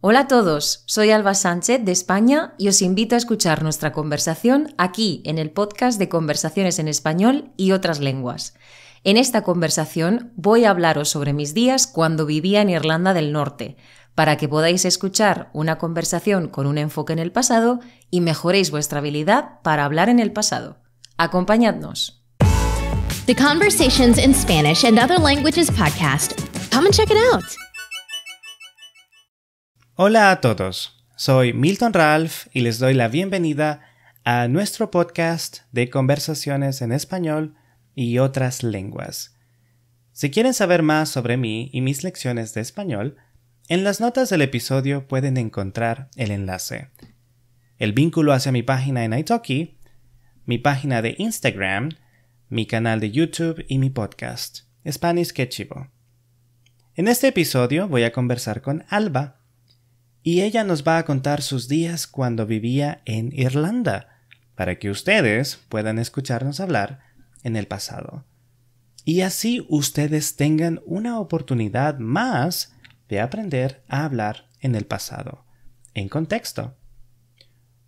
Hola a todos, soy Alba Sánchez de España y os invito a escuchar nuestra conversación aquí en el podcast de Conversaciones en Español y otras lenguas. En esta conversación voy a hablaros sobre mis días cuando vivía en Irlanda del Norte, para que podáis escuchar una conversación con un enfoque en el pasado y mejoréis vuestra habilidad para hablar en el pasado. Acompañadnos. The Conversations in Spanish and Other Languages podcast. Come and check it out. Hola a todos, soy Milton Ralph y les doy la bienvenida a nuestro podcast de conversaciones en español y otras lenguas. Si quieren saber más sobre mí y mis lecciones de español, en las notas del episodio pueden encontrar el enlace. El vínculo hacia mi página en Italki, mi página de Instagram, mi canal de YouTube y mi podcast, Spanish Quechivo. En este episodio voy a conversar con Alba, y ella nos va a contar sus días cuando vivía en Irlanda, para que ustedes puedan escucharnos hablar en el pasado. Y así ustedes tengan una oportunidad más de aprender a hablar en el pasado, en contexto.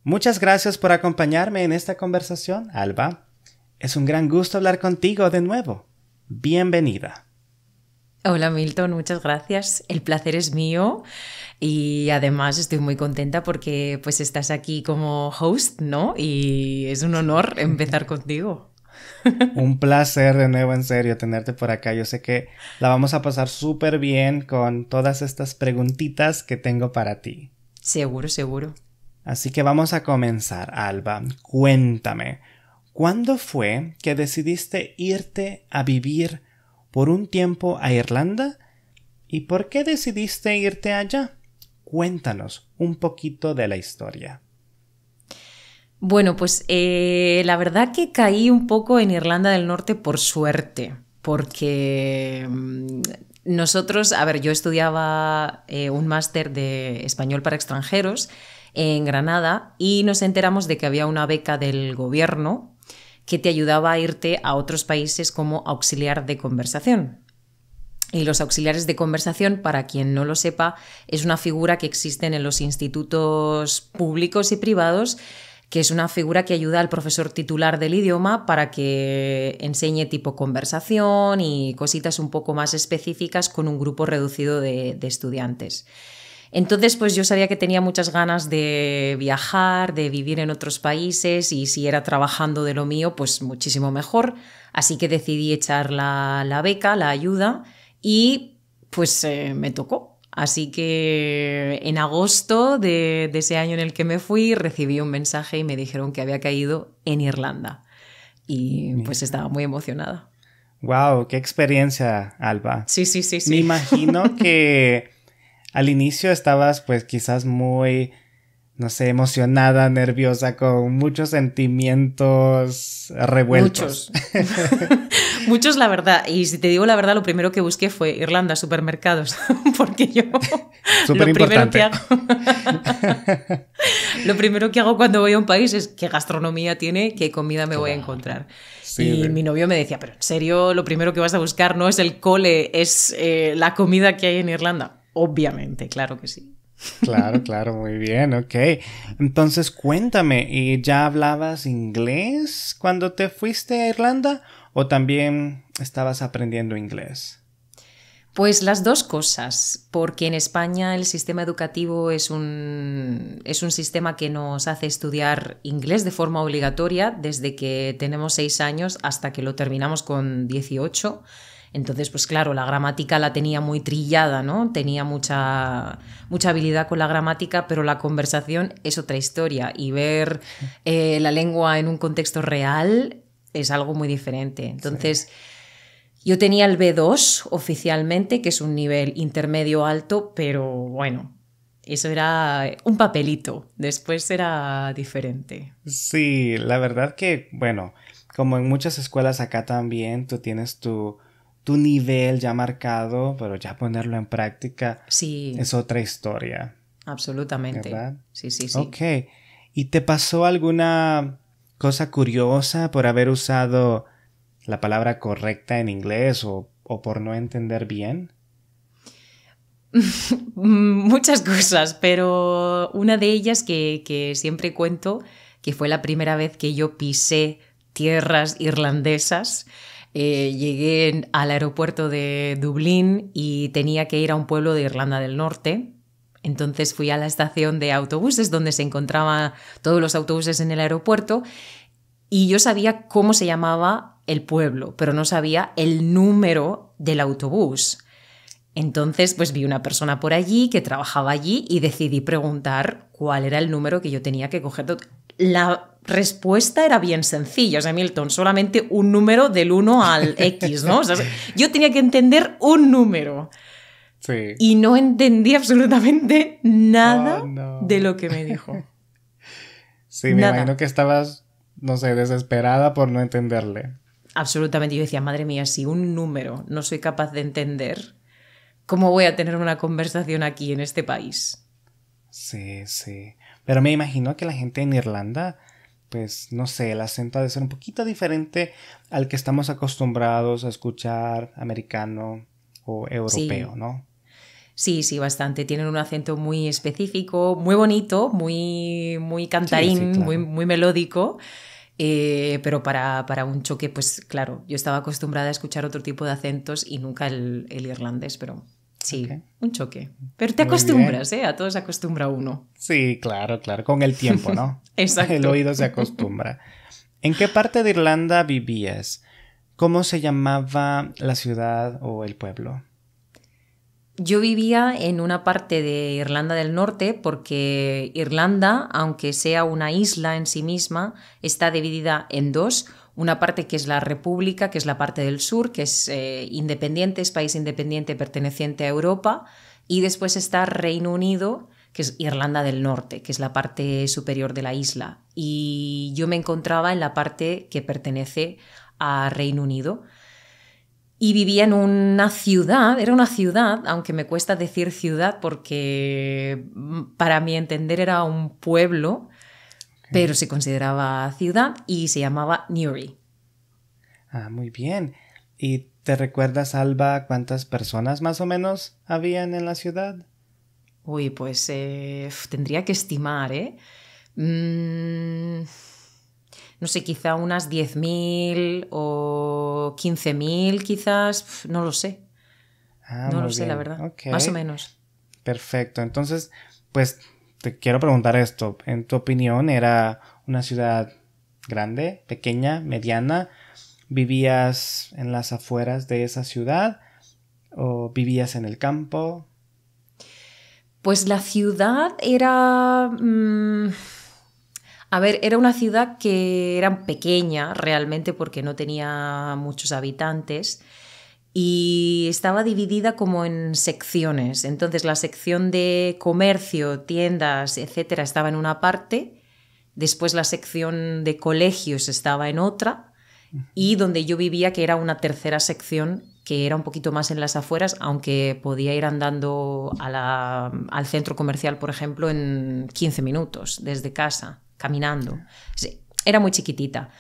Muchas gracias por acompañarme en esta conversación, Alba. Es un gran gusto hablar contigo de nuevo. Bienvenida. Hola Milton, muchas gracias. El placer es mío y además estoy muy contenta porque pues estás aquí como host, ¿no? Y es un honor empezar contigo. un placer de nuevo, en serio, tenerte por acá. Yo sé que la vamos a pasar súper bien con todas estas preguntitas que tengo para ti. Seguro, seguro. Así que vamos a comenzar, Alba. Cuéntame, ¿cuándo fue que decidiste irte a vivir por un tiempo a Irlanda? ¿Y por qué decidiste irte allá? Cuéntanos un poquito de la historia. Bueno, pues eh, la verdad que caí un poco en Irlanda del Norte por suerte, porque mm, nosotros, a ver, yo estudiaba eh, un máster de español para extranjeros en Granada y nos enteramos de que había una beca del gobierno que te ayudaba a irte a otros países como auxiliar de conversación. Y los auxiliares de conversación, para quien no lo sepa, es una figura que existe en los institutos públicos y privados que es una figura que ayuda al profesor titular del idioma para que enseñe tipo conversación y cositas un poco más específicas con un grupo reducido de, estudiantes. Entonces, pues yo sabía que tenía muchas ganas de viajar, de vivir en otros países y si era trabajando de lo mío, pues muchísimo mejor. Así que decidí echar la beca, la ayuda y pues eh, me tocó. Así que en agosto de, ese año en el que me fui recibí un mensaje y me dijeron que había caído en Irlanda. Y pues estaba muy emocionada. ¡Wow! ¡Qué experiencia, Alba! Sí, sí, sí, sí. Me imagino que al inicio estabas pues quizás muy, no sé, emocionada, nerviosa, con muchos sentimientos revueltos. Muchos. Muchos, la verdad. Y si te digo la verdad, lo primero que busqué fue Irlanda, supermercados. Porque yo. Súper lo primero, que hago, lo primero que hago cuando voy a un país es qué gastronomía tiene, qué comida me voy a encontrar. y mi novio me decía, pero en serio, lo primero que vas a buscar no es el cole, es eh, la comida que hay en Irlanda. Obviamente, claro que sí. Claro, claro, muy bien, ok. Entonces cuéntame, ¿y ¿ya hablabas inglés cuando te fuiste a Irlanda o también estabas aprendiendo inglés? Pues las dos cosas, porque en España el sistema educativo es un, es un sistema que nos hace estudiar inglés de forma obligatoria desde que tenemos seis años hasta que lo terminamos con 18. Entonces, pues claro, la gramática la tenía muy trillada, ¿no? Tenía mucha, mucha habilidad con la gramática, pero la conversación es otra historia. Y ver eh, la lengua en un contexto real es algo muy diferente. Entonces, yo tenía el B2 oficialmente, que es un nivel intermedio alto, pero bueno, eso era un papelito, después era diferente. Sí, la verdad que, bueno, como en muchas escuelas acá también, tú tienes tu, nivel ya marcado, pero ya ponerlo en práctica es otra historia. Absolutamente. Sí, sí, sí. Ok. ¿Y te pasó alguna cosa curiosa por haber usado la palabra correcta en inglés o, por no entender bien? Muchas cosas, pero una de ellas que, siempre cuento, que fue la primera vez que yo pisé tierras irlandesas, eh, llegué al aeropuerto de Dublín y tenía que ir a un pueblo de Irlanda del Norte entonces fui a la estación de autobuses donde se encontraban todos los autobuses en el aeropuerto y yo sabía cómo se llamaba el pueblo, pero no sabía el número del autobús. Entonces, pues vi una persona por allí que trabajaba allí y decidí preguntar cuál era el número que yo tenía que coger. La respuesta era bien sencilla, o sea, Milton, solamente un número del 1 al X, ¿no? yo tenía que entender un número. Y no entendí absolutamente nada de lo que me dijo. sí, me imagino que estabas, no sé, desesperada por no entenderle. Absolutamente. Yo decía, madre mía, si un número no soy capaz de entender, ¿cómo voy a tener una conversación aquí en este país? Sí, sí. Pero me imagino que la gente en Irlanda, pues no sé, el acento ha de ser un poquito diferente al que estamos acostumbrados a escuchar americano o europeo, ¿no? Sí, sí, bastante. Tienen un acento muy específico, muy bonito, muy, muy cantarín, muy, muy melódico. Eh, pero para, un choque, pues claro, yo estaba acostumbrada a escuchar otro tipo de acentos y nunca el, irlandés, pero sí, un choque. Pero te acostumbras, ¿eh? A todos se acostumbra uno. Sí, claro, claro, con el tiempo, ¿no? Exacto. El oído se acostumbra. ¿En qué parte de Irlanda vivías? ¿Cómo se llamaba la ciudad o el pueblo? Yo vivía en una parte de Irlanda del Norte porque Irlanda, aunque sea una isla en sí misma, está dividida en dos. Una parte que es la República, que es la parte del sur, que es eh, independiente, es país independiente perteneciente a Europa. Y después está Reino Unido, que es Irlanda del Norte, que es la parte superior de la isla. Y yo me encontraba en la parte que pertenece a Reino Unido y vivía en una ciudad, era una ciudad, aunque me cuesta decir ciudad porque mm, para mi entender era un pueblo, pero se consideraba ciudad y se llamaba Newry. Ah, muy bien. ¿Y te recuerdas, Alba, cuántas personas más o menos habían en la ciudad? Uy, pues eh, tendría que estimar, ¿eh? Mmm no sé, quizá unas 10.000 o 15.000 quizás, no lo sé. Ah, no lo sé, la verdad. Más o menos. Perfecto. Entonces, pues te quiero preguntar esto. En tu opinión, ¿era una ciudad grande, pequeña, mediana? ¿Vivías en las afueras de esa ciudad? ¿O vivías en el campo? Pues la ciudad era... Mm, a ver, era una ciudad que era pequeña realmente porque no tenía muchos habitantes y estaba dividida como en secciones. Entonces la sección de comercio, tiendas, etcétera, estaba en una parte, después la sección de colegios estaba en otra y donde yo vivía que era una tercera sección que era un poquito más en las afueras, aunque podía ir andando al centro comercial, por ejemplo, en 15 minutos desde casa caminando. Era muy chiquitita.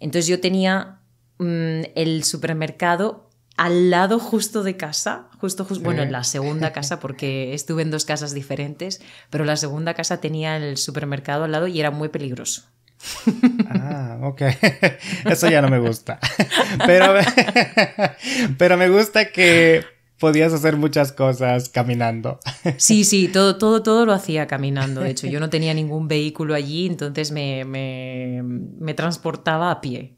Entonces yo tenía mm, el supermercado al lado justo de casa, justo, bueno, en la segunda casa, porque estuve en dos casas diferentes, pero la segunda casa tenía el supermercado al lado y era muy peligroso. Ah, ok. Eso ya no me gusta. pero me gusta que podías hacer muchas cosas caminando. Sí, sí, todo, todo, todo lo hacía caminando. De hecho, yo no tenía ningún vehículo allí, entonces me, transportaba a pie.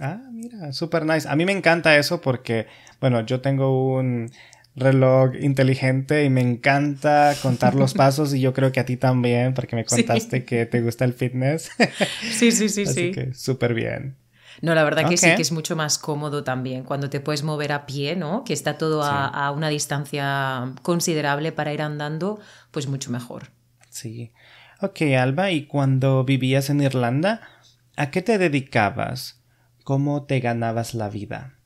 Ah, mira, super nice. A mí me encanta eso porque, bueno, yo tengo un reloj inteligente y me encanta contar los pasos y yo creo que a ti también porque me contaste que te gusta el fitness. Sí, sí, sí, Así sí. Que súper bien. No, la verdad que sí que es mucho más cómodo también cuando te puedes mover a pie, ¿no? Que está todo a, una distancia considerable para ir andando, pues mucho mejor. Sí. Ok, Alba, ¿y cuando vivías en Irlanda, a qué te dedicabas? ¿Cómo te ganabas la vida?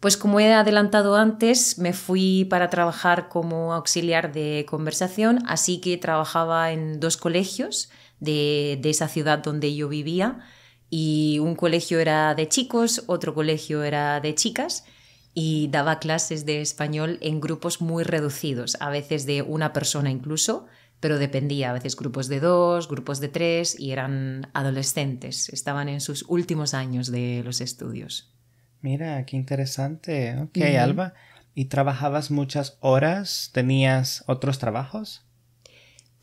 Pues como he adelantado antes, me fui para trabajar como auxiliar de conversación, así que trabajaba en dos colegios de, de esa ciudad donde yo vivía y un colegio era de chicos, otro colegio era de chicas y daba clases de español en grupos muy reducidos, a veces de una persona incluso, pero dependía, a veces grupos de dos, grupos de tres y eran adolescentes, estaban en sus últimos años de los estudios. Mira, qué interesante. ¿eh? Ok, Alba. ¿Y trabajabas muchas horas? ¿Tenías otros trabajos?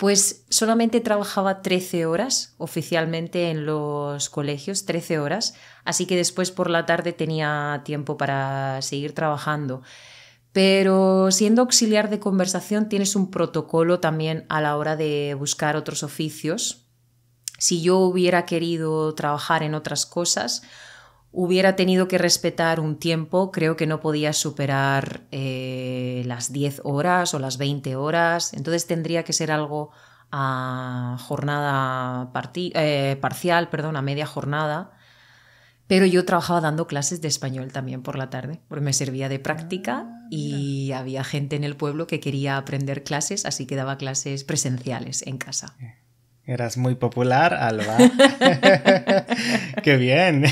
pues solamente trabajaba 13 horas oficialmente en los colegios, 13 horas, así que después por la tarde tenía tiempo para seguir trabajando. Pero siendo auxiliar de conversación tienes un protocolo también a la hora de buscar otros oficios. Si yo hubiera querido trabajar en otras cosas, hubiera tenido que respetar un tiempo, creo que no podía superar eh, las 10 horas o las 20 horas, entonces tendría que ser algo a jornada eh, parcial, perdón, a media jornada. Pero yo trabajaba dando clases de español también por la tarde, porque me servía de práctica ah, y había gente en el pueblo que quería aprender clases, así que daba clases presenciales en casa. Eh, Eras muy popular, Alba. Qué bien.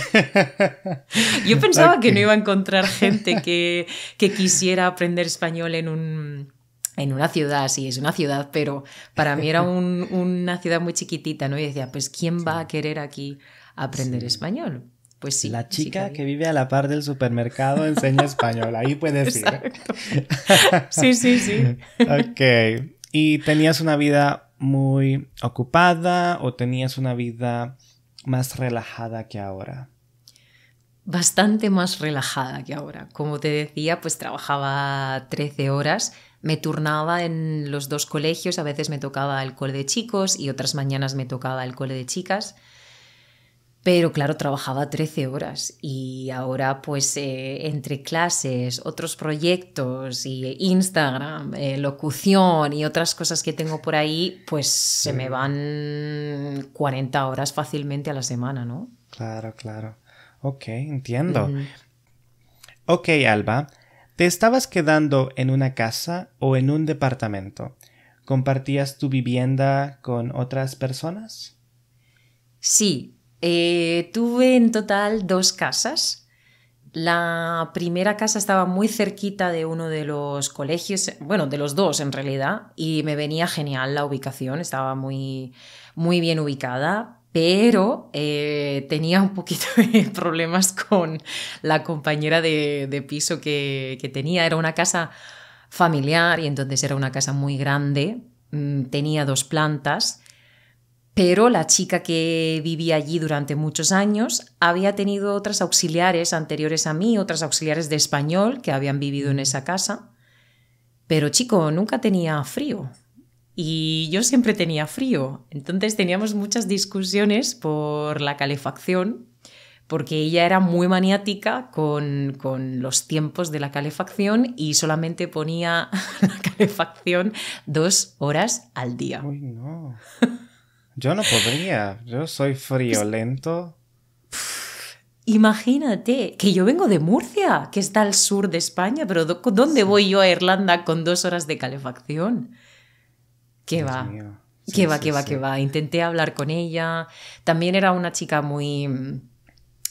Yo pensaba que no iba a encontrar gente que, que quisiera aprender español en un, en una ciudad, sí, es una ciudad, pero para mí era una ciudad muy chiquitita, ¿no? Y decía, pues ¿quién va a querer aquí aprender español? Pues sí. La chica que, vive a la par del supermercado enseña español, ahí puedes ir. sí, sí, sí. ok. ¿Y tenías una vida muy ocupada o tenías una vida más relajada que ahora? Bastante más relajada que ahora. Como te decía, pues trabajaba 13 horas, me turnaba en los dos colegios, a veces me tocaba el cole de chicos y otras mañanas me tocaba el cole de chicas. Pero claro, trabajaba 13 horas y ahora pues eh, entre clases, otros proyectos y Instagram, eh, locución y otras cosas que tengo por ahí, pues se me van 40 horas fácilmente a la semana, ¿no? Claro, claro. Ok, entiendo. Ok, Alba, ¿te estabas quedando en una casa o en un departamento? ¿Compartías tu vivienda con otras personas? Sí, eh, tuve en total dos casas. La primera casa estaba muy cerquita de uno de los colegios, bueno, de los dos en realidad, y me venía genial la ubicación, estaba muy, muy bien ubicada, pero eh, tenía un poquito de problemas con la compañera de, piso que tenía. Era una casa familiar y entonces era una casa muy grande, mm, tenía dos plantas pero la chica que vivía allí durante muchos años había tenido otras auxiliares anteriores a mí, otras auxiliares de español que habían vivido en mm. esa casa. Pero chico, nunca tenía frío. Y yo siempre tenía frío. Entonces teníamos muchas discusiones por la calefacción, porque ella era muy maniática con, los tiempos de la calefacción y solamente ponía la calefacción dos horas al día. Yo no podría, yo soy pues, friolento. Imagínate que yo vengo de Murcia, que está al sur de España, pero ¿dónde voy yo a Irlanda con dos horas de calefacción? ¿Qué va? ¿Qué va, qué va, qué va? Intenté hablar con ella. También era una chica muy, mm,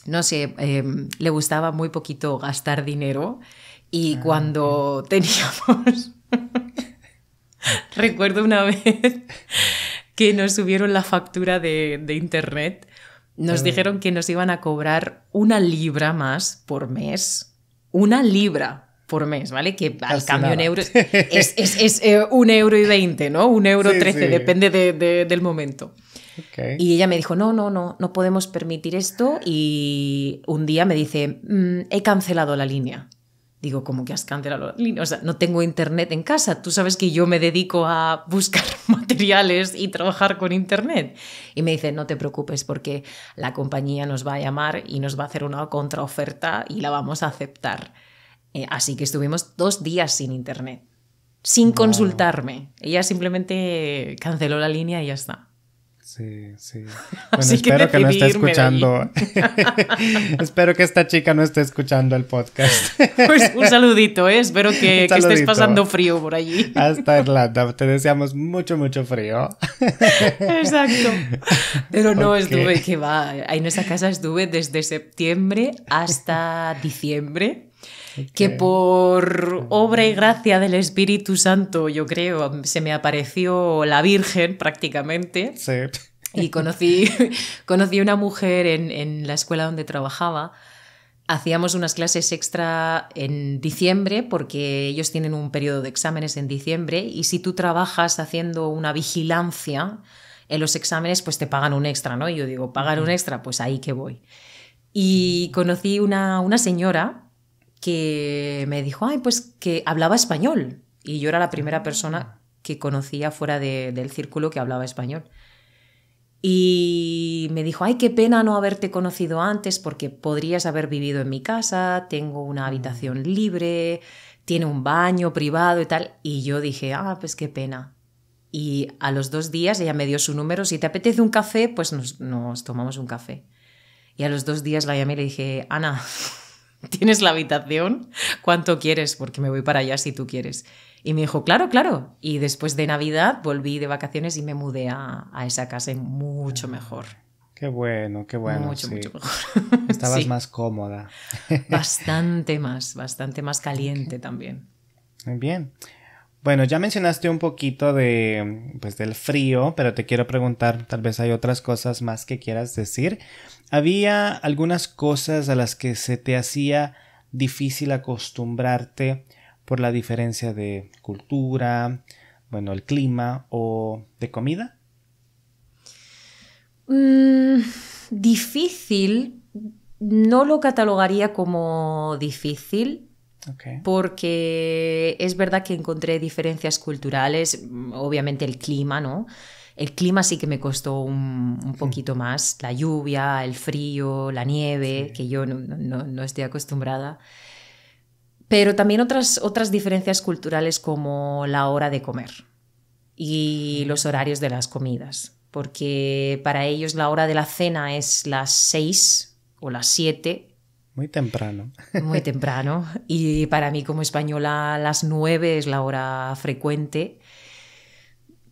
no sé, em, le gustaba muy poquito gastar dinero y ah, cuando teníamos, recuerdo una vez que nos subieron la factura de, internet, nos mm. dijeron que nos iban a cobrar una libra más por mes. Una libra por mes, ¿vale? Que al cambio en euros es, eh, un euro y veinte, ¿no? Un euro trece, depende del momento. Y ella me dijo, no, no, no, no podemos permitir esto. Y un día me dice, mm, he cancelado la línea. Digo, como que has cancelado O sea, no tengo internet en casa. Tú sabes que yo me dedico a buscar materiales y trabajar con internet. Y me dice, no te preocupes porque la compañía nos va a llamar y nos va a hacer una contraoferta y la vamos a aceptar. Eh, así que estuvimos dos días sin internet, sin consultarme. Ella simplemente canceló la línea y ya está. Sí, sí. Bueno, espero que, no esté escuchando. espero que esta chica no esté escuchando el podcast. pues un saludito, ¿eh? espero que, estés pasando frío por allí. Hasta Irlanda, te deseamos mucho, mucho frío. Exacto. Pero no estuve, que va, en esa casa estuve desde septiembre hasta diciembre que por obra y mm. gracia del Espíritu Santo, yo creo, se me apareció la Virgen prácticamente. Sí. Y conocí, conocí una mujer en, la escuela donde trabajaba. Hacíamos unas clases extra en diciembre porque ellos tienen un periodo de exámenes en diciembre y si tú trabajas haciendo una vigilancia en los exámenes pues te pagan un extra, ¿no? Y yo digo, pagar un extra, pues ahí que voy. Y conocí una, una señora que me dijo, ay, pues que hablaba español. Y yo era la primera persona mm. que conocía fuera del círculo que hablaba español. Y me dijo, ay, qué pena no haberte conocido antes porque podrías haber vivido en mi casa, tengo una mm. habitación libre, tiene un baño privado y tal. Y yo dije, ah, pues qué pena. Y a los dos días ella me dio su número, si te apetece un café, pues nos, nos tomamos un café. Y a los dos días la llamé y le dije, Ana, tienes la habitación, ¿cuánto quieres? Porque me voy para allá si tú quieres. Y me dijo, claro, claro. Y después de Navidad volví de vacaciones y me mudé a, esa casa mucho ah, mejor. Qué bueno, qué bueno. Mucho, mucho mejor. Estabas más cómoda. Bastante más, bastante más caliente también. Muy bien. Bueno, ya mencionaste un poquito de, pues, del frío, pero te quiero preguntar, tal vez hay otras cosas más que quieras decir. Había algunas cosas a las que se te hacía difícil acostumbrarte por la diferencia de cultura, bueno, el clima o de comida. Mm, difícil, no lo catalogaría como difícil, Porque es verdad que encontré diferencias culturales, mm, obviamente el clima, ¿no? El clima sí que me costó un, hmm. poquito más, la lluvia, el frío, la nieve, que yo no, no, estoy acostumbrada. Pero también otras, otras diferencias culturales como la hora de comer y los horarios de las comidas, porque para ellos la hora de la cena es las seis o las siete. Muy temprano. Muy temprano. Y para mí como española las nueve es la hora frecuente.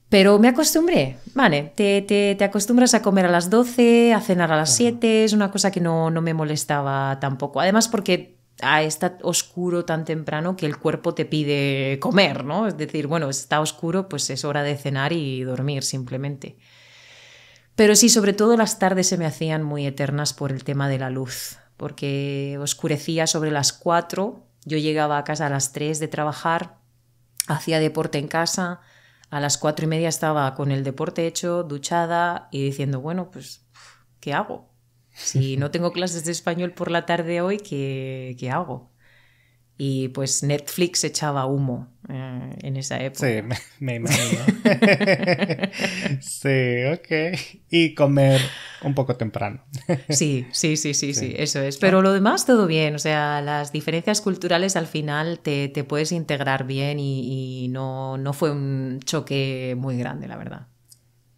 Pero me acostumbré, vale, te, te, acostumbras a comer a las 12, a cenar a las 7, es una cosa que no, no, me molestaba tampoco. Además porque está oscuro tan temprano que el cuerpo te pide comer, ¿no? Es decir, bueno, está oscuro, pues es hora de cenar y dormir simplemente. Pero sí, sobre todo las tardes se me hacían muy eternas por el tema de la luz, porque oscurecía sobre las 4, yo llegaba a casa a las 3 de trabajar, hacía deporte en casa, a las cuatro y media estaba con el deporte hecho, duchada y diciendo, bueno, pues, ¿qué hago? Si no tengo clases de español por la tarde hoy, ¿qué, qué hago? y pues Netflix echaba humo eh, en esa época. Sí, me, imagino. sí, ok. Y comer un poco temprano. sí, sí, sí, sí, sí, eso es. Pero ah. lo demás todo bien, o sea, las diferencias culturales al final te, puedes integrar bien y, no, no fue un choque muy grande, la verdad.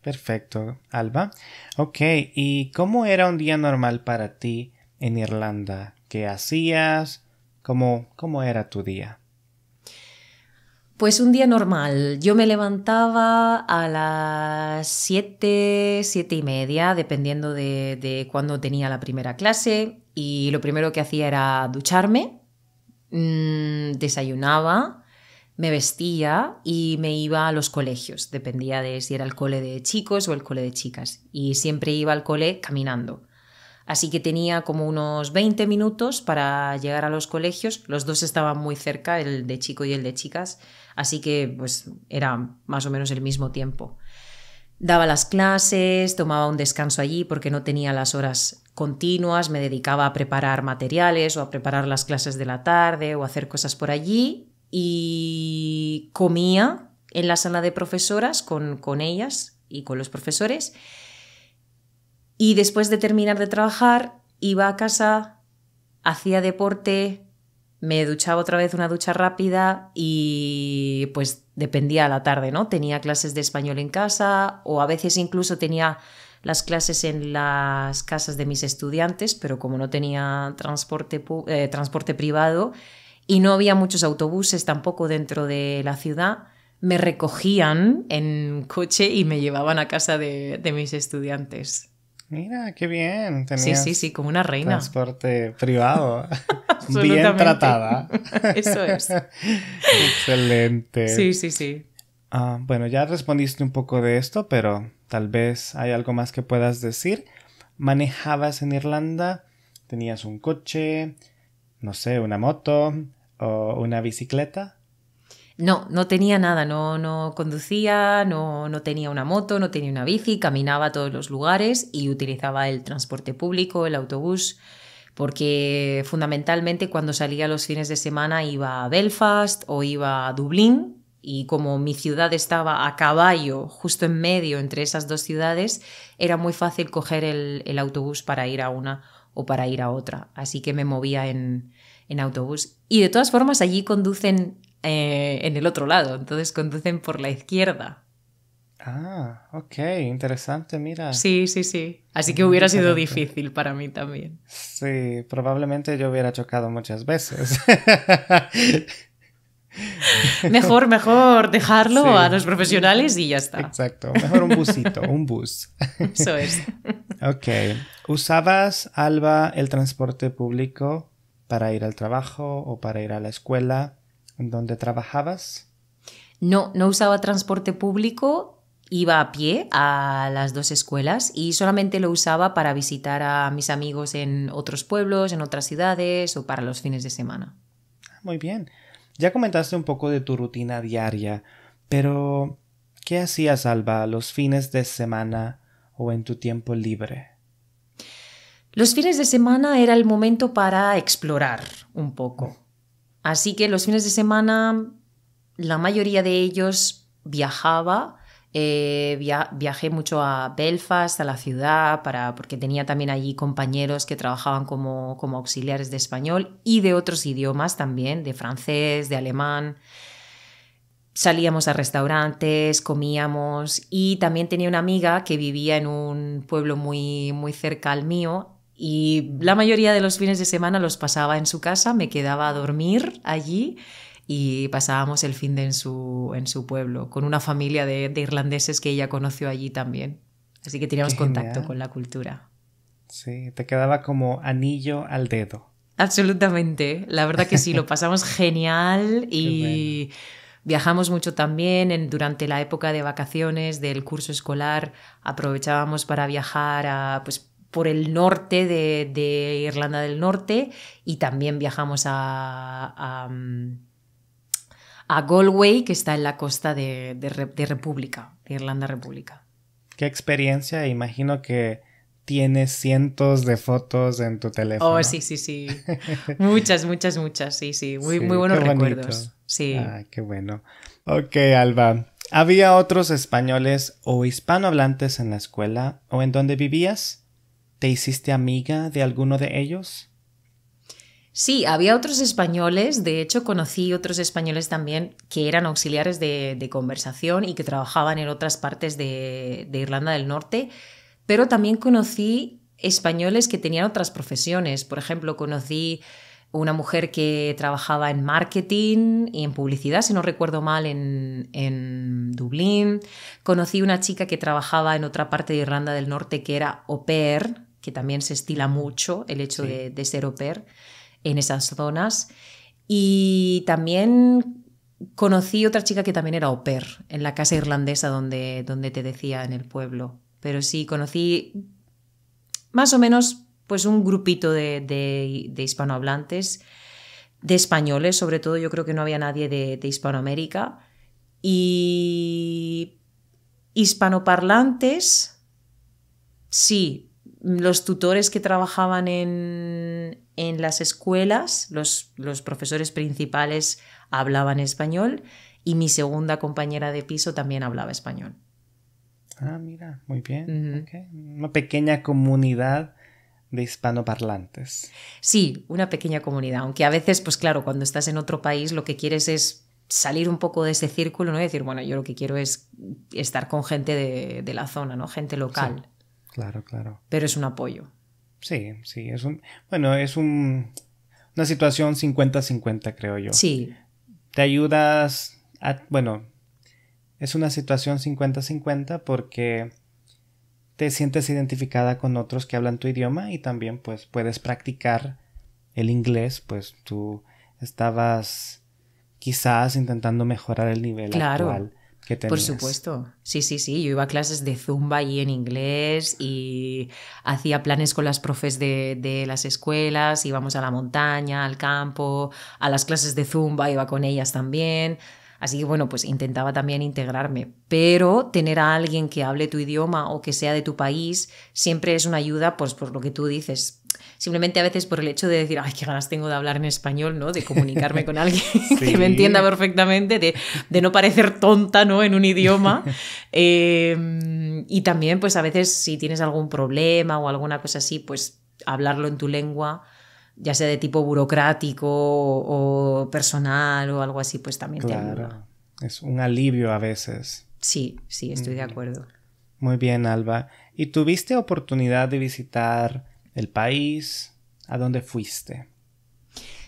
Perfecto, Alba. Ok, ¿y cómo era un día normal para ti en Irlanda? ¿Qué hacías? ¿Cómo, era tu día? Pues un día normal. Yo me levantaba a las 7, 7 y media, dependiendo de, de cuándo tenía la primera clase. Y lo primero que hacía era ducharme, mm, desayunaba, me vestía y me iba a los colegios. Dependía de si era el cole de chicos o el cole de chicas. Y siempre iba al cole caminando. Así que tenía como unos 20 minutos para llegar a los colegios. Los dos estaban muy cerca, el de chico y el de chicas, así que pues era más o menos el mismo tiempo. Daba las clases, tomaba un descanso allí porque no tenía las horas continuas, me dedicaba a preparar materiales o a preparar las clases de la tarde o hacer cosas por allí y comía en la sala de profesoras con, con ellas y con los profesores y después de terminar de trabajar, iba a casa, hacía deporte, me duchaba otra vez una ducha rápida y pues dependía a la tarde, ¿no? Tenía clases de español en casa o a veces incluso tenía las clases en las casas de mis estudiantes, pero como no tenía transporte, eh, transporte privado y no había muchos autobuses tampoco dentro de la ciudad, me recogían en coche y me llevaban a casa de mis estudiantes. Mira, qué bien. Tenías sí, sí, sí, como una reina. Transporte privado. bien tratada. Eso es. Excelente. Sí, sí, sí. Ah, bueno, ya respondiste un poco de esto, pero tal vez hay algo más que puedas decir. ¿Manejabas en Irlanda? ¿Tenías un coche? No sé, una moto o una bicicleta? No, no tenía nada, no, no conducía, no, no tenía una moto, no tenía una bici, caminaba a todos los lugares y utilizaba el transporte público, el autobús, porque fundamentalmente cuando salía los fines de semana iba a Belfast o iba a Dublín, y como mi ciudad estaba a caballo justo en medio entre esas dos ciudades, era muy fácil coger el, autobús para ir a una o para ir a otra. Así que me movía en, autobús. Y de todas formas, allí conducen eh, en el otro lado, entonces conducen por la izquierda. Ah, ok, interesante, mira. Sí, sí, sí. Así que hubiera sido difícil para mí también. Sí, probablemente yo hubiera chocado muchas veces. mejor, mejor dejarlo a los profesionales y ya está. Exacto, mejor un busito, un bus. Eso es. ok, ¿usabas, Alba, el transporte público para ir al trabajo o para ir a la escuela? ¿Dónde donde trabajabas? No, no usaba transporte público, iba a pie a las dos escuelas y solamente lo usaba para visitar a mis amigos en otros pueblos, en otras ciudades o para los fines de semana. Ah, muy bien. Ya comentaste un poco de tu rutina diaria, pero ¿qué hacías, Alba, los fines de semana o en tu tiempo libre? Los fines de semana era el momento para explorar un poco. Así que los fines de semana, la mayoría de ellos viajaba. Eh, viajé mucho a Belfast, a la ciudad, para, porque tenía también allí compañeros que trabajaban como, auxiliares de español y de otros idiomas también, de francés, de alemán. Salíamos a restaurantes, comíamos y también tenía una amiga que vivía en un pueblo muy, muy cerca al mío y la mayoría de los fines de semana los pasaba en su casa, me quedaba a dormir allí y pasábamos el fin de en su, en su pueblo, con una familia de, irlandeses que ella conoció allí también. Así que teníamos contacto con la cultura. Sí, te quedaba como anillo al dedo. Absolutamente, la verdad que sí, lo pasamos genial y viajamos mucho también en, durante la época de vacaciones del curso escolar, aprovechábamos para viajar a, pues, por el norte de, Irlanda del Norte y también viajamos a, a, Galway, que está en la costa de, República, de Irlanda República. Qué experiencia, imagino que tienes cientos de fotos en tu teléfono. Oh, sí, sí, sí. muchas, muchas, muchas, sí, sí. Muy, muy buenos recuerdos. Sí. Ah, qué bueno. Ok, Alba. ¿Había otros españoles o hispanohablantes en la escuela o en dónde vivías? ¿Te hiciste amiga de alguno de ellos? Sí, había otros españoles, de hecho conocí otros españoles también que eran auxiliares de, conversación y que trabajaban en otras partes de, Irlanda del Norte, pero también conocí españoles que tenían otras profesiones. Por ejemplo, conocí una mujer que trabajaba en marketing y en publicidad, si no recuerdo mal, en, en Dublín. Conocí una chica que trabajaba en otra parte de Irlanda del Norte que era au pair, que también se estila mucho el hecho de, ser au pair en esas zonas. Y también conocí otra chica que también era au pair en la casa irlandesa donde, donde te decía en el pueblo. Pero sí, conocí más o menos pues un grupito de, hispanohablantes, de españoles sobre todo, yo creo que no había nadie de, de Hispanoamérica, y hispanoparlantes, sí, los tutores que trabajaban en, las escuelas, los, profesores principales hablaban español y mi segunda compañera de piso también hablaba español. Ah, mira, muy bien. Una pequeña comunidad de hispanoparlantes. Sí, una pequeña comunidad, aunque a veces, pues claro, cuando estás en otro país lo que quieres es salir un poco de ese círculo, ¿no? Y decir, bueno, yo lo que quiero es estar con gente de, de la zona, ¿no? Gente local. Claro, claro. Pero es un apoyo. Sí, sí, es un... Bueno, es un, una situación 50-50, creo yo. Sí. Te ayudas a... Bueno, es una situación 50-50 porque te sientes identificada con otros que hablan tu idioma y también pues puedes practicar el inglés, pues tú estabas quizás intentando mejorar el nivel claro. actual por supuesto. Sí, sí, sí. Yo iba a clases de zumba y en inglés y hacía planes con las profes de, de, las escuelas, íbamos a la montaña, al campo, a las clases de zumba iba con ellas también. Así que bueno, pues intentaba también integrarme. Pero tener a alguien que hable tu idioma o que sea de tu país siempre es una ayuda, pues por lo que tú dices. Simplemente a veces por el hecho de decir, ay, qué ganas tengo de hablar en español, ¿no? De comunicarme con alguien que me entienda perfectamente, de, no parecer tonta, ¿no? En un idioma. Em, y también, pues a veces si tienes algún problema o alguna cosa así, pues hablarlo en tu lengua ya sea de tipo burocrático o, personal o algo así, pues también te ayuda. Es un alivio a veces. Sí, sí, estoy de acuerdo. Muy bien, Alba. ¿Y tuviste oportunidad de visitar el país? ¿A dónde fuiste?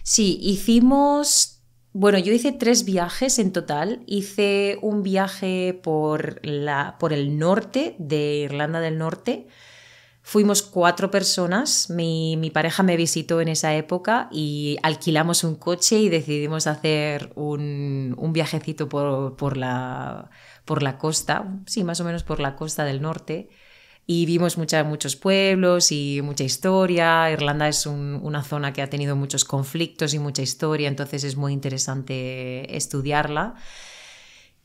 Sí, hicimos, bueno, yo hice tres viajes en total. Hice un viaje por, la, por el norte de Irlanda del Norte, Fuimos cuatro personas, mi, pareja me visitó en esa época y alquilamos un coche y decidimos hacer un, viajecito por, la, costa, sí, más o menos por la costa del norte y vimos mucha, muchos pueblos y mucha historia. Irlanda es una zona que ha tenido muchos conflictos y mucha historia, entonces es muy interesante estudiarla.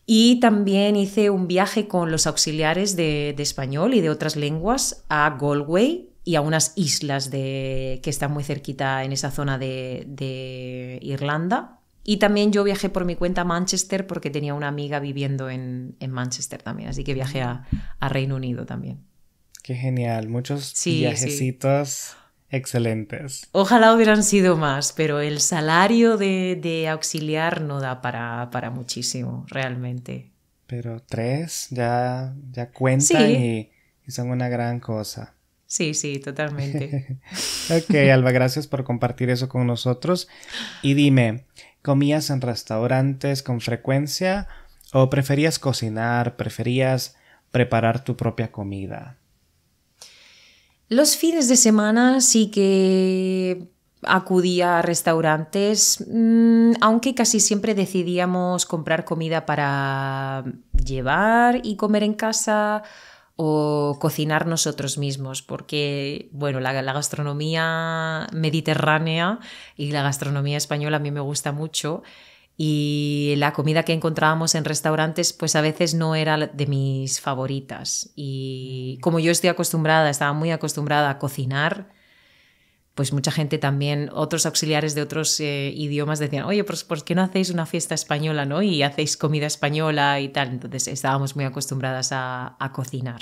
Y también hice un viaje con los auxiliares de, español y de otras lenguas a Galway, y a unas islas de, que están muy cerquita en esa zona de, Irlanda. Y también yo viajé por mi cuenta a Manchester porque tenía una amiga viviendo en, Manchester también, así que viajé a, Reino Unido también. Qué genial, muchos sí, viajecitos excelentes. Ojalá hubieran sido más, pero el salario de, auxiliar no da para, muchísimo, realmente. Pero tres ya, ya cuentan y, y son una gran cosa. Sí, sí, totalmente. ok, Alba, gracias por compartir eso con nosotros. Y dime, ¿comías en restaurantes con frecuencia o preferías cocinar, preferías preparar tu propia comida? Los fines de semana sí que acudía a restaurantes, mm, aunque casi siempre decidíamos comprar comida para llevar y comer en casa o cocinar nosotros mismos, porque bueno, la, la, gastronomía mediterránea y la gastronomía española a mí me gusta mucho y la comida que encontrábamos en restaurantes pues a veces no era de mis favoritas y como yo estoy acostumbrada, estaba muy acostumbrada a cocinar, pues mucha gente también, otros auxiliares de otros eh, idiomas decían, oye, pues ¿por qué no hacéis una fiesta española, no? Y hacéis comida española y tal. Entonces estábamos muy acostumbradas a, a cocinar.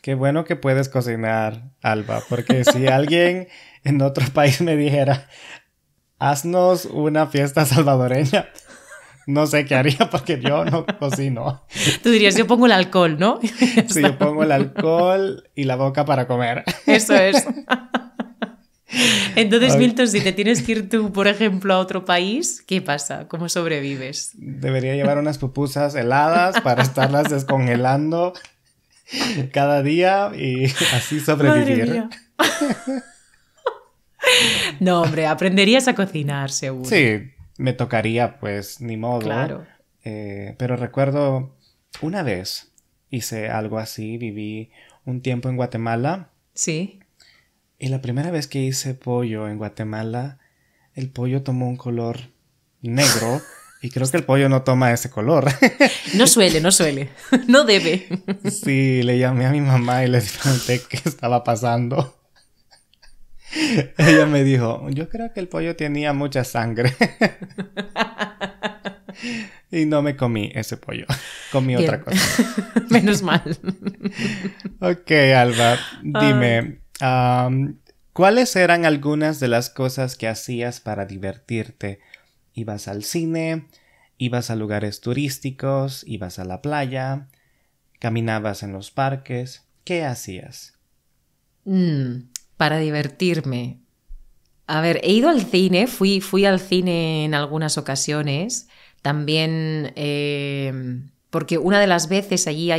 Qué bueno que puedes cocinar, Alba, porque si alguien en otro país me dijera, haznos una fiesta salvadoreña. No sé qué haría porque yo no cocino. Tú dirías, yo pongo el alcohol, ¿no? Sí, yo pongo el alcohol y la boca para comer. Eso es. Entonces, Milton, si te tienes que ir tú, por ejemplo, a otro país, ¿qué pasa? ¿Cómo sobrevives? Debería llevar unas pupusas heladas para estarlas descongelando cada día y así sobrevivir. No, hombre, aprenderías a cocinar, seguro. Sí, me tocaría, pues, ni modo. Claro. Eh, pero recuerdo una vez hice algo así, viví un tiempo en Guatemala. Sí. Y la primera vez que hice pollo en Guatemala, el pollo tomó un color negro. Y creo que el pollo no toma ese color. No suele, no suele. No debe. Sí, le llamé a mi mamá y le pregunté qué estaba pasando. Ella me dijo, yo creo que el pollo tenía mucha sangre. y no me comí ese pollo, comí otra cosa. Menos mal. ok, Alba, dime, ¿cuáles eran algunas de las cosas que hacías para divertirte? ¿Ibas al cine? ¿Ibas a lugares turísticos? ¿Ibas a la playa? ¿Caminabas en los parques? ¿Qué hacías? Mm para divertirme. A ver, he ido al cine, fui, fui al cine en algunas ocasiones, también eh, porque una de las veces allí,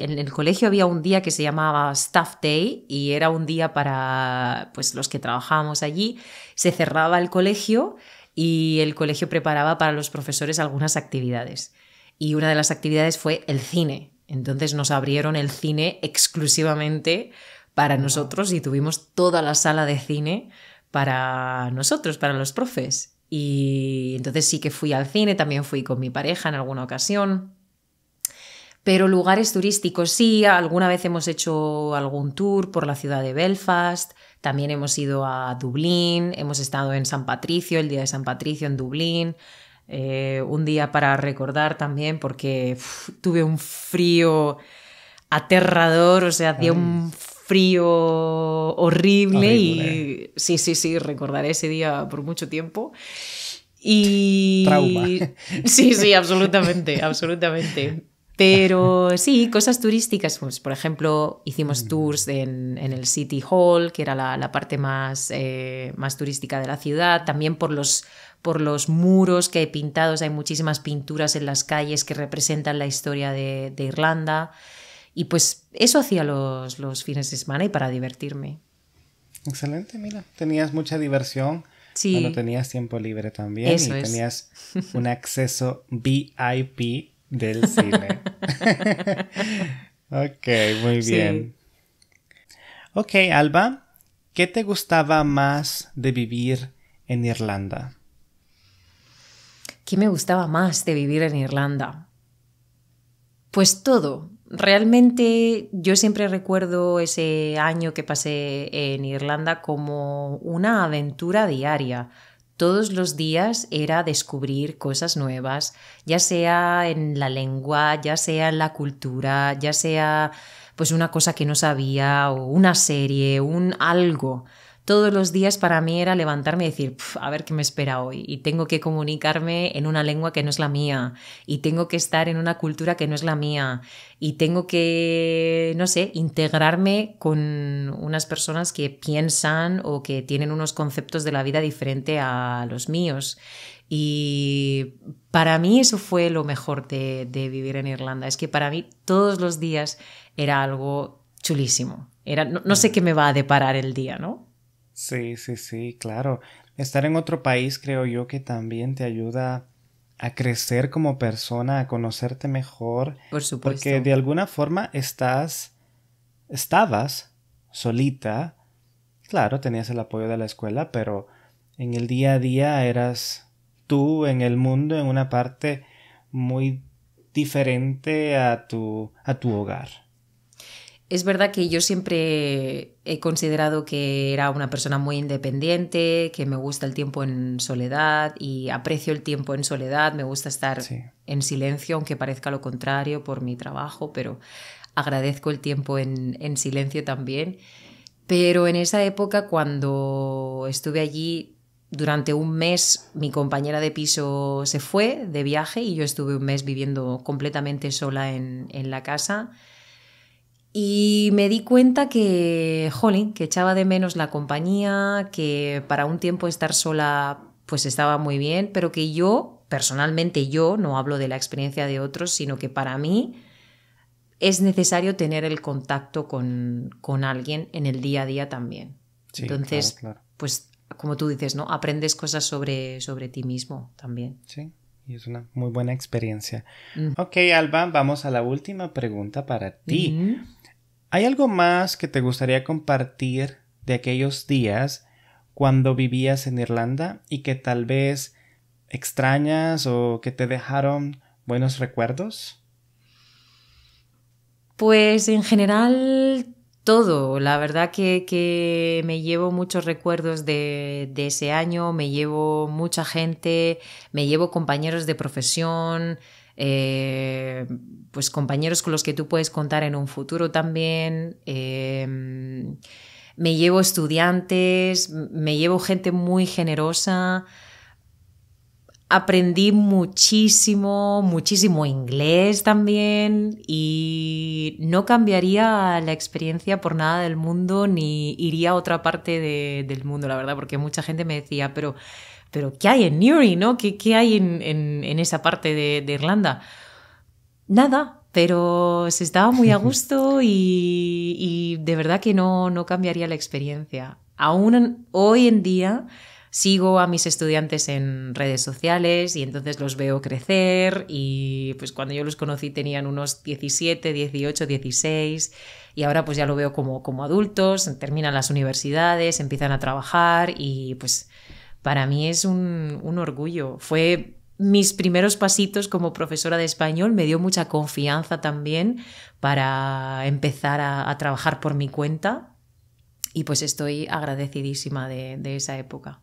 en el colegio había un día que se llamaba Staff Day y era un día para pues, los que trabajábamos allí, se cerraba el colegio y el colegio preparaba para los profesores algunas actividades. Y una de las actividades fue el cine. Entonces nos abrieron el cine exclusivamente para nosotros y tuvimos toda la sala de cine para nosotros, para los profes. Y entonces sí que fui al cine, también fui con mi pareja en alguna ocasión. Pero lugares turísticos sí, alguna vez hemos hecho algún tour por la ciudad de Belfast, también hemos ido a Dublín, hemos estado en San Patricio, el día de San Patricio en Dublín, eh, un día para recordar también porque tuve un frío aterrador, o sea, hacía un frío horrible, y sí, sí, sí, recordaré ese día por mucho tiempo. Y... Sí, sí, absolutamente, absolutamente. Pero sí, cosas turísticas. Pues, por ejemplo, hicimos mm. tours en, el City Hall, que era la, parte más, eh, más turística de la ciudad. También por los, por los muros que he pintados. Hay muchísimas pinturas en las calles que representan la historia de Irlanda. Y pues eso hacía los, fines de semana y para divertirme. Excelente, mira, tenías mucha diversión. cuando tenías tiempo libre también y tenías un acceso VIP del cine. ok, muy bien. Ok, Alba, ¿qué te gustaba más de vivir en Irlanda? ¿Qué me gustaba más de vivir en Irlanda? Pues todo, realmente yo siempre recuerdo ese año que pasé en Irlanda como una aventura diaria. Todos los días era descubrir cosas nuevas, ya sea en la lengua, ya sea en la cultura, ya sea pues una cosa que no sabía o una serie, un algo todos los días para mí era levantarme y decir, a ver qué me espera hoy. Y tengo que comunicarme en una lengua que no es la mía. Y tengo que estar en una cultura que no es la mía. Y tengo que, no sé, integrarme con unas personas que piensan o que tienen unos conceptos de la vida diferente a los míos. Y para mí eso fue lo mejor de, vivir en Irlanda. Es que para mí todos los días era algo chulísimo. Era, no, no sé qué me va a deparar el día, ¿no? Sí, sí, sí, claro. Estar en otro país creo yo que también te ayuda a crecer como persona, a conocerte mejor. Por supuesto. Porque de alguna forma estás, estabas solita. Claro, tenías el apoyo de la escuela, pero en el día a día eras tú en el mundo en una parte muy diferente a tu, a tu hogar. Es verdad que yo siempre he considerado que era una persona muy independiente, que me gusta el tiempo en soledad y aprecio el tiempo en soledad, me gusta estar en silencio, aunque parezca lo contrario por mi trabajo, pero agradezco el tiempo en, silencio también. Pero en esa época, cuando estuve allí, durante un mes mi compañera de piso se fue de viaje y yo estuve un mes viviendo completamente sola en, en la casa y me di cuenta que, jolín, que echaba de menos la compañía, que para un tiempo estar sola pues estaba muy bien, pero que yo, personalmente yo, no hablo de la experiencia de otros, sino que para mí es necesario tener el contacto con, con alguien en el día a día también. Entonces, pues como tú dices, ¿no? Aprendes cosas sobre, sobre ti mismo también. Sí y es una muy buena experiencia. Mm. Ok, Alba, vamos a la última pregunta para ti. Mm. ¿Hay algo más que te gustaría compartir de aquellos días cuando vivías en Irlanda y que tal vez extrañas o que te dejaron buenos recuerdos? Pues en general todo. La verdad que, me llevo muchos recuerdos de, ese año, me llevo mucha gente, me llevo compañeros de profesión, eh, pues compañeros con los que tú puedes contar en un futuro también. Em, me llevo estudiantes, me llevo gente muy generosa aprendí muchísimo, muchísimo inglés también y no cambiaría la experiencia por nada del mundo ni iría a otra parte del mundo, la verdad, porque mucha gente me decía, pero, pero ¿qué hay en Newry, no? ¿Qué, hay en, en, esa parte de, Irlanda? Nada, pero se estaba muy a gusto y, y de verdad que no, no cambiaría la experiencia. Aún hoy en día sigo a mis estudiantes en redes sociales y entonces los veo crecer y pues cuando yo los conocí tenían unos 17, 18, 16 y ahora pues ya lo veo como, como adultos, terminan las universidades, empiezan a trabajar y pues para mí es un, orgullo. Fue mis primeros pasitos como profesora de español me dio mucha confianza también para empezar a, trabajar por mi cuenta y pues estoy agradecidísima de esa época.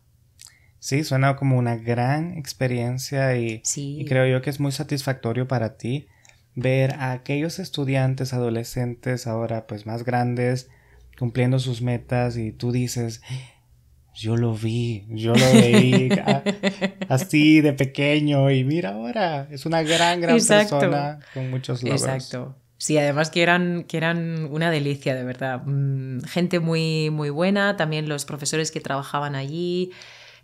Sí, suena como una gran experiencia y, creo yo que es muy satisfactorio para ti ver a aquellos estudiantes, adolescentes, ahora pues más grandes, cumpliendo sus metas y tú dices, yo lo vi, yo lo veí así de pequeño y mira ahora, es una gran, gran persona con muchos logros. Exacto. Sí, además que eran, que eran una delicia, de verdad. Mm, gente muy, muy buena, también los profesores que trabajaban allí.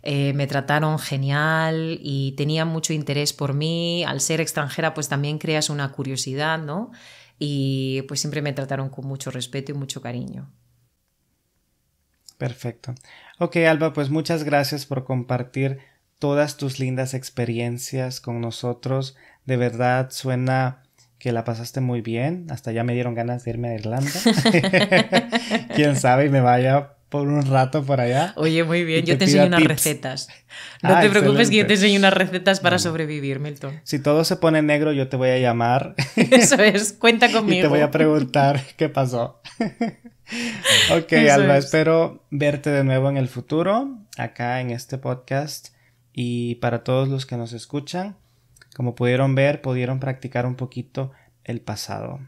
Eh, me trataron genial y tenían mucho interés por mí. Al ser extranjera, pues también creas una curiosidad, ¿no? Y pues siempre me trataron con mucho respeto y mucho cariño. Perfecto. Ok, Alba, pues muchas gracias por compartir todas tus lindas experiencias con nosotros. De verdad, suena que la pasaste muy bien. Hasta ya me dieron ganas de irme a Irlanda. Quién sabe y me vaya por un rato por allá. Oye, muy bien, yo te, enseño unas recetas. No ah, te preocupes que yo te enseño unas recetas para sobrevivir, Milton. Si todo se pone negro, yo te voy a llamar. Eso es, cuenta conmigo. y te voy a preguntar qué pasó. ok, Alba, espero verte de nuevo en el futuro, acá en este podcast. Y para todos los que nos escuchan, como pudieron ver, pudieron practicar un poquito el pasado.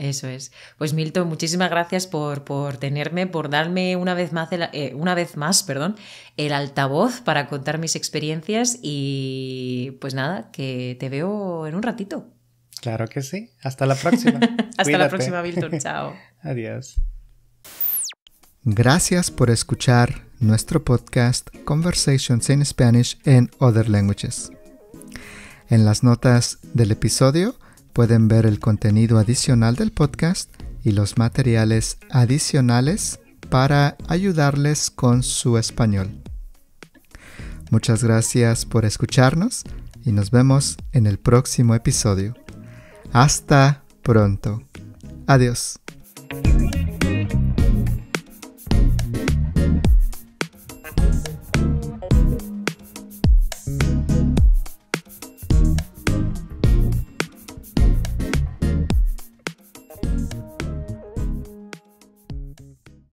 Eso es. Pues Milton, muchísimas gracias por, tenerme, por darme una vez más, el, eh, una vez más perdón, el altavoz para contar mis experiencias y pues nada, que te veo en un ratito. Claro que sí. Hasta la próxima. Hasta la próxima, Milton. Chao. Adiós. Gracias por escuchar nuestro podcast Conversations in Spanish and Other Languages. En las notas del episodio Pueden ver el contenido adicional del podcast y los materiales adicionales para ayudarles con su español. Muchas gracias por escucharnos y nos vemos en el próximo episodio. Hasta pronto. Adiós.